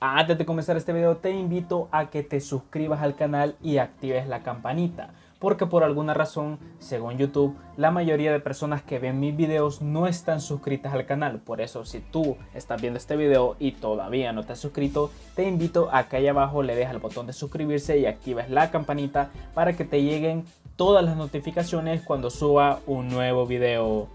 Antes de comenzar este video te invito a que te suscribas al canal y actives la campanita, porque por alguna razón, según YouTube, la mayoría de personas que ven mis videos no están suscritas al canal, por eso si tú estás viendo este video y todavía no te has suscrito, te invito a que ahí abajo le des al botón de suscribirse y actives la campanita para que te lleguen todas las notificaciones cuando suba un nuevo video.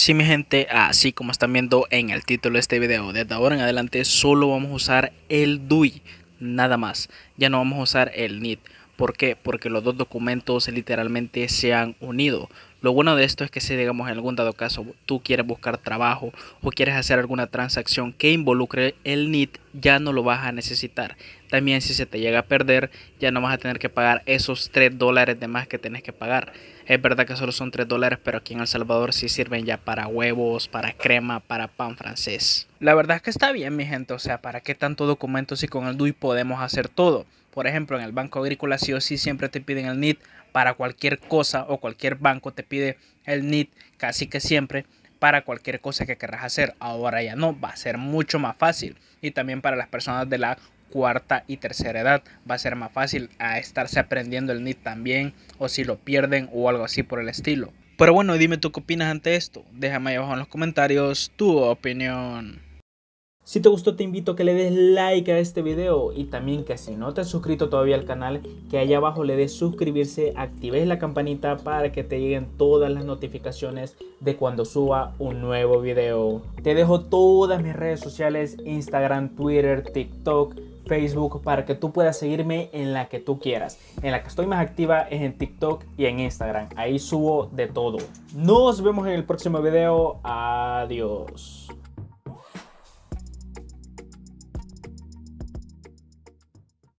Sí mi gente, así como están viendo en el título de este video, desde ahora en adelante solo vamos a usar el DUI, nada más, ya no vamos a usar el NIT. ¿Por qué? Porque los dos documentos literalmente se han unido. Lo bueno de esto es que si digamos en algún dado caso tú quieres buscar trabajo o quieres hacer alguna transacción que involucre el NIT, ya no lo vas a necesitar. También si se te llega a perder, ya no vas a tener que pagar esos 3 dólares de más que tienes que pagar. Es verdad que solo son 3 dólares, pero aquí en El Salvador sí sirven ya para huevos, para crema, para pan francés. La verdad es que está bien mi gente, o sea, ¿para qué tanto documentos si con el DUI podemos hacer todo? Por ejemplo, en el banco agrícola sí o sí siempre te piden el NIT para cualquier cosa o cualquier banco te pide el NIT casi que siempre para cualquier cosa que querrás hacer. Ahora ya no, va a ser mucho más fácil. Y también para las personas de la cuarta y tercera edad va a ser más fácil a estarse aprendiendo el NIT también o si lo pierden o algo así por el estilo. Pero bueno, dime tú qué opinas ante esto. Déjame ahí abajo en los comentarios tu opinión. Si te gustó te invito a que le des like a este video y también que si no te has suscrito todavía al canal, que allá abajo le des suscribirse, actives la campanita para que te lleguen todas las notificaciones de cuando suba un nuevo video. Te dejo todas mis redes sociales, Instagram, Twitter, TikTok, Facebook para que tú puedas seguirme en la que tú quieras. En la que estoy más activa es en TikTok y en Instagram. Ahí subo de todo. Nos vemos en el próximo video. Adiós.